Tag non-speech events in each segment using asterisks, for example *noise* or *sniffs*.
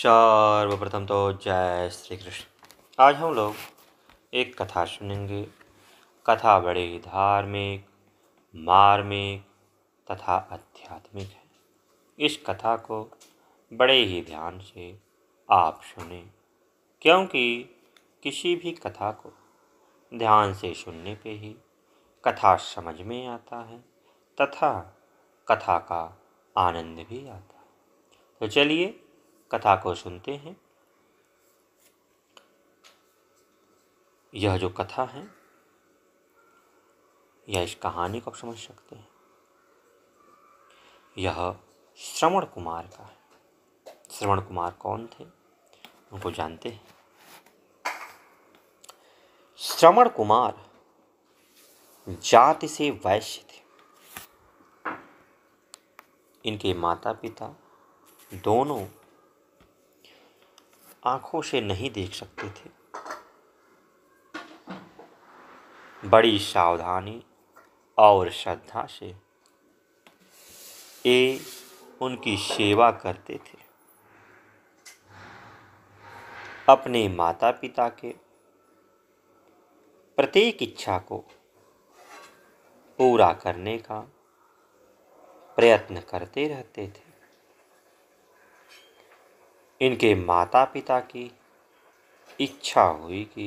सर्वप्रथम तो जय श्री कृष्ण आज हम लोग एक कथा सुनेंगे कथा बड़ी धार्मिक मार्मिक तथा आध्यात्मिक है इस कथा को बड़े ही ध्यान से आप सुने क्योंकि किसी भी कथा को ध्यान से सुनने पे ही कथा समझ में आता है तथा कथा का आनंद भी आता है तो चलिए कथा को सुनते हैं यह जो कथा है यह इस कहानी को आप समझ सकते हैं यह श्रवण कुमार का है श्रवण कुमार कौन थे उनको जानते हैं श्रवण कुमार जाति से वैश्य थे इनके माता पिता दोनों आंखों से नहीं देख सकते थे बड़ी सावधानी और श्रद्धा से ये उनकी सेवा करते थे अपने माता पिता के प्रत्येक इच्छा को पूरा करने का प्रयत्न करते रहते थे इनके माता पिता की इच्छा हुई कि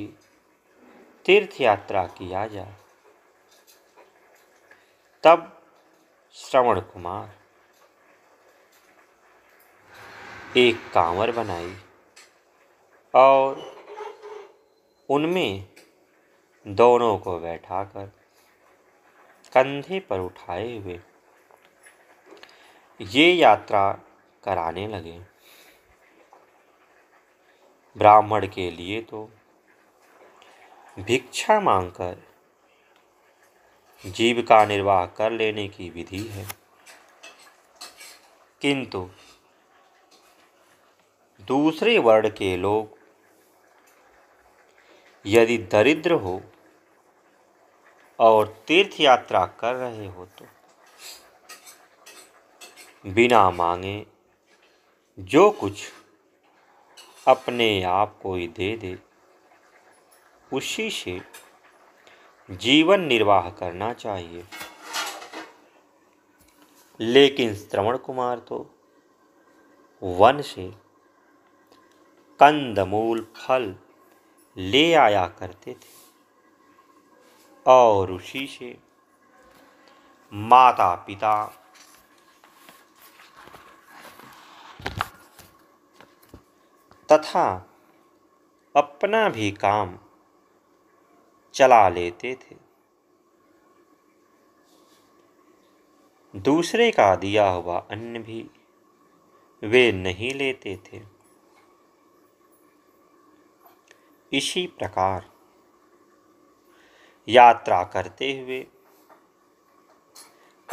तीर्थ यात्रा किया जाए तब श्रवण कुमार एक कांवर बनाई और उनमें दोनों को बैठाकर कंधे पर उठाए हुए ये यात्रा कराने लगे ब्राह्मण के लिए तो भिक्षा मांगकर जीविका निर्वाह कर लेने की विधि है किंतु दूसरे वर्ण के लोग यदि दरिद्र हो और तीर्थ यात्रा कर रहे हो तो बिना मांगे जो कुछ अपने आप को ही दे दे उसी से जीवन निर्वाह करना चाहिए लेकिन श्रवण कुमार तो वन से कंदमूल फल ले आया करते थे और उसी से माता पिता तथा अपना भी काम चला लेते थे दूसरे का दिया हुआ अन्न भी वे नहीं लेते थे इसी प्रकार यात्रा करते हुए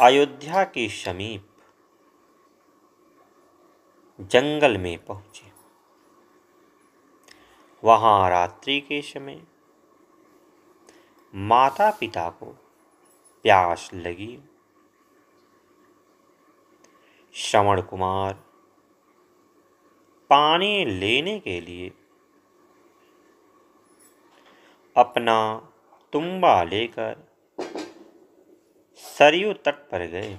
अयोध्या के समीप जंगल में पहुंचे वहाँ रात्रि के समय माता पिता को प्यास लगी श्रवण कुमार पानी लेने के लिए अपना तुम्बा लेकर सरयू तट पर गए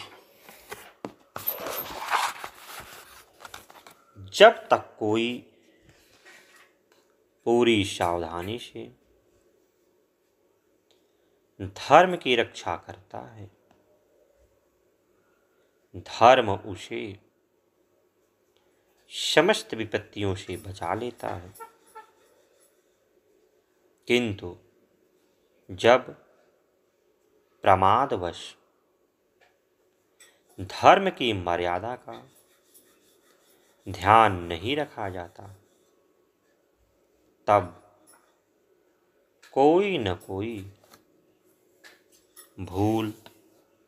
जब तक कोई पूरी सावधानी से धर्म की रक्षा करता है धर्म उसे समस्त विपत्तियों से बचा लेता है किंतु जब प्रमादवश धर्म की मर्यादा का ध्यान नहीं रखा जाता तब कोई न कोई भूल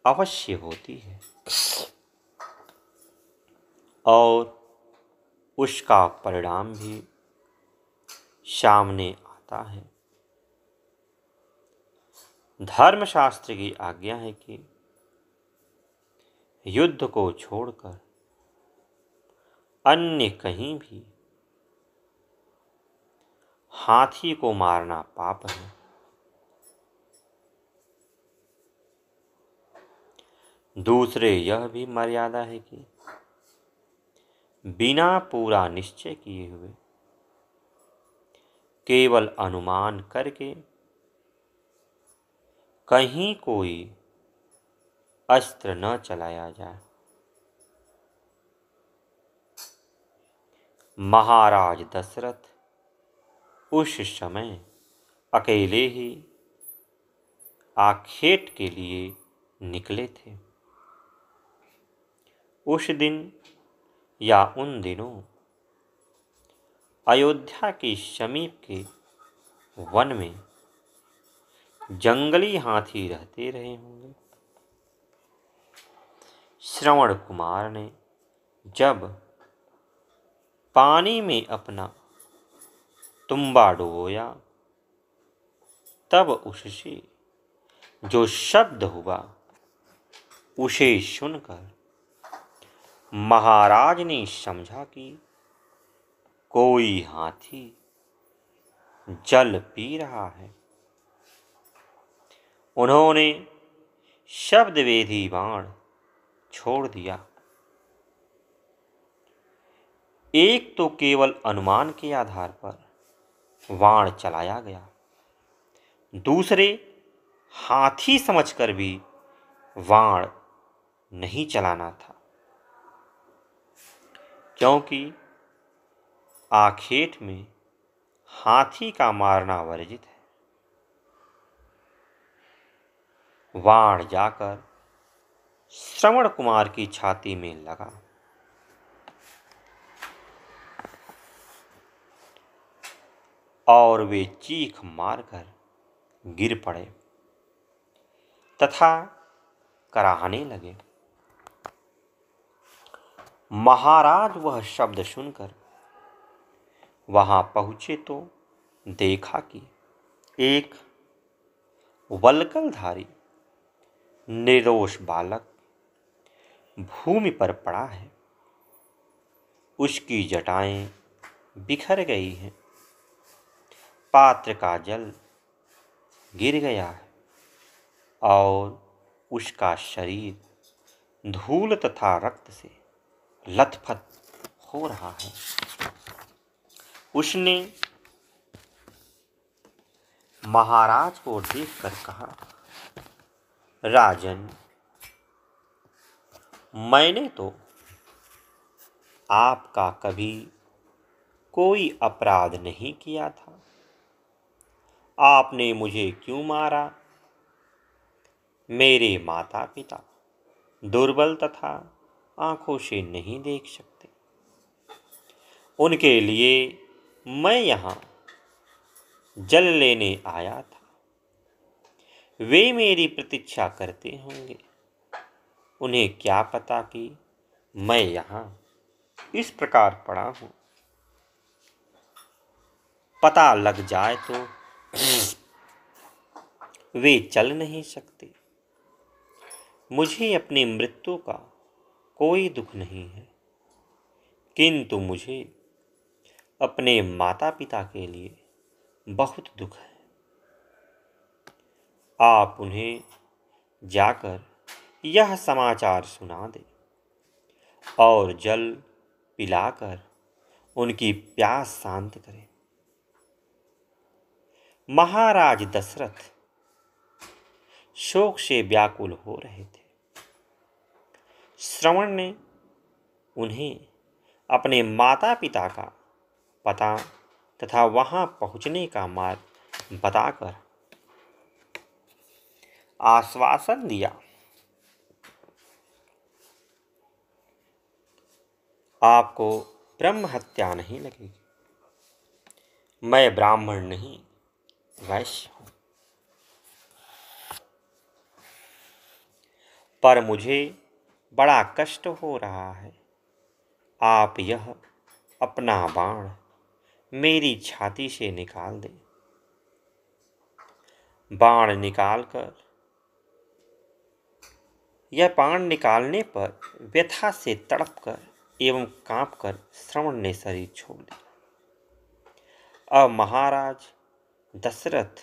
अवश्य होती है और उसका परिणाम भी सामने आता है धर्मशास्त्र की आज्ञा है कि युद्ध को छोड़कर अन्य कहीं भी हाथी को मारना पाप है दूसरे यह भी मर्यादा है कि बिना पूरा निश्चय किए हुए केवल अनुमान करके कहीं कोई अस्त्र न चलाया जाए महाराज दशरथ उस समय अकेले ही आखेट के लिए निकले थे उस दिन या उन दिनों अयोध्या के समीप के वन में जंगली हाथी रहते रहे होंगे श्रवण कुमार ने जब पानी में अपना तुम्बा डुबोया तब उससे जो शब्द हुआ उसे सुनकर महाराज ने समझा कि कोई हाथी जल पी रहा है उन्होंने शब्द वेधी बाण छोड़ दिया एक तो केवल अनुमान के आधार पर वाण चलाया गया दूसरे हाथी समझकर भी वाण नहीं चलाना था क्योंकि आखेट में हाथी का मारना वर्जित है वाण जाकर श्रवण कुमार की छाती में लगा और वे चीख मारकर गिर पड़े तथा कराहने लगे महाराज वह शब्द सुनकर वहां पहुंचे तो देखा कि एक वलकलधारी निर्दोष बालक भूमि पर पड़ा है उसकी जटाएं बिखर गई हैं पात्र का जल गिर गया और उसका शरीर धूल तथा रक्त से लथपथ हो रहा है उसने महाराज को देखकर कहा राजन मैंने तो आपका कभी कोई अपराध नहीं किया था आपने मुझे क्यों मारा मेरे माता पिता दुर्बल तथा आंखों से नहीं देख सकते उनके लिए मैं यहाँ जल लेने आया था वे मेरी प्रतीक्षा करते होंगे उन्हें क्या पता कि मैं यहाँ इस प्रकार पड़ा हूँ पता लग जाए तो *sniffs* वे चल नहीं सकते मुझे अपनी मृत्यु का कोई दुख नहीं है किंतु मुझे अपने माता पिता के लिए बहुत दुख है आप उन्हें जाकर यह समाचार सुना दें और जल पिलाकर उनकी प्यास शांत करें महाराज दशरथ शोक से व्याकुल हो रहे थे श्रवण ने उन्हें अपने माता पिता का पता तथा वहां पहुंचने का मार्ग बताकर आश्वासन दिया आपको ब्रह्म हत्या नहीं लगेगी मैं ब्राह्मण नहीं वैश्य पर मुझे बड़ा कष्ट हो रहा है आप यह अपना बाण मेरी छाती से निकाल दें बाण निकाल कर यह बाण निकालने पर व्यथा से तड़प कर एवं कांप कर श्रवण ने शरीर छोड़ दिया अब महाराज दशरथ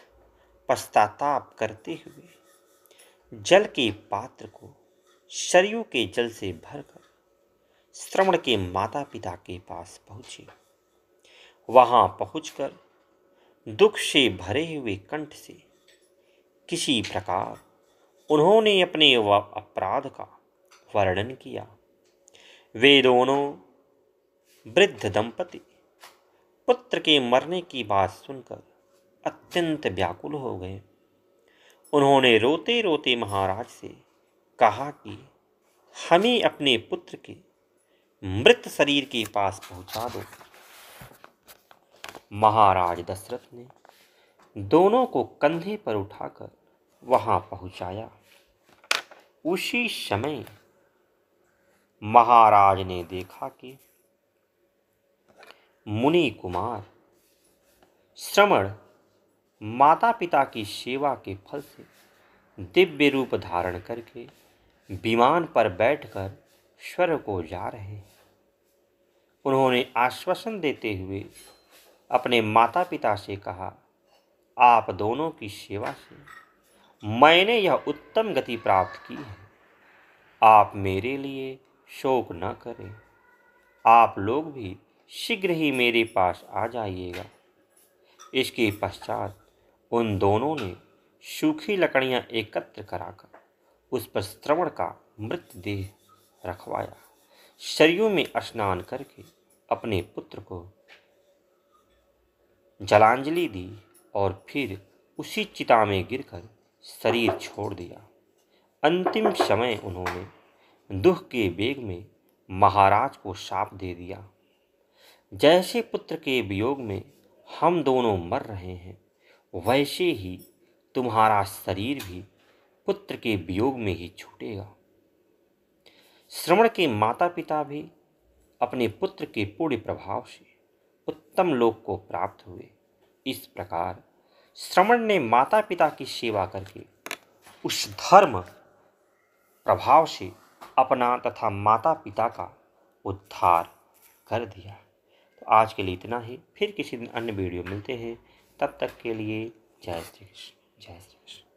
पश्चाताप करते हुए जल के पात्र को सरयू के जल से भरकर श्रवण के माता पिता के पास पहुँचे वहाँ पहुँचकर दुख से भरे हुए कंठ से किसी प्रकार उन्होंने अपने अपराध का वर्णन किया वे दोनों वृद्ध दंपति पुत्र के मरने की बात सुनकर अत्यंत व्याकुल हो गए उन्होंने रोते रोते महाराज से कहा कि हमें अपने पुत्र के मृत शरीर के पास पहुंचा दो महाराज दशरथ ने दोनों को कंधे पर उठाकर वहां पहुंचाया उसी समय महाराज ने देखा कि मुनि कुमार श्रमण माता पिता की सेवा के फल से दिव्य रूप धारण करके विमान पर बैठकर स्वर्ग को जा रहे हैं उन्होंने आश्वासन देते हुए अपने माता पिता से कहा आप दोनों की सेवा से मैंने यह उत्तम गति प्राप्त की है आप मेरे लिए शोक न करें आप लोग भी शीघ्र ही मेरे पास आ जाइएगा इसके पश्चात उन दोनों ने सूखी लकड़ियां एकत्र कराकर उस पर श्रवण का मृतदेह रखवाया सरयू में स्नान करके अपने पुत्र को जलांजलि दी और फिर उसी चिता में गिरकर शरीर छोड़ दिया अंतिम समय उन्होंने दुख के बेग में महाराज को शाप दे दिया जैसे पुत्र के वियोग में हम दोनों मर रहे हैं वैसे ही तुम्हारा शरीर भी पुत्र के वियोग में ही छूटेगा श्रवण के माता पिता भी अपने पुत्र के पूर्ण प्रभाव से उत्तम लोक को प्राप्त हुए इस प्रकार श्रवण ने माता पिता की सेवा करके उस धर्म प्रभाव से अपना तथा माता पिता का उद्धार कर दिया तो आज के लिए इतना ही फिर किसी दिन अन्य वीडियो मिलते हैं तब तक के लिए जय श्री कृष्ण जय श्री कृष्ण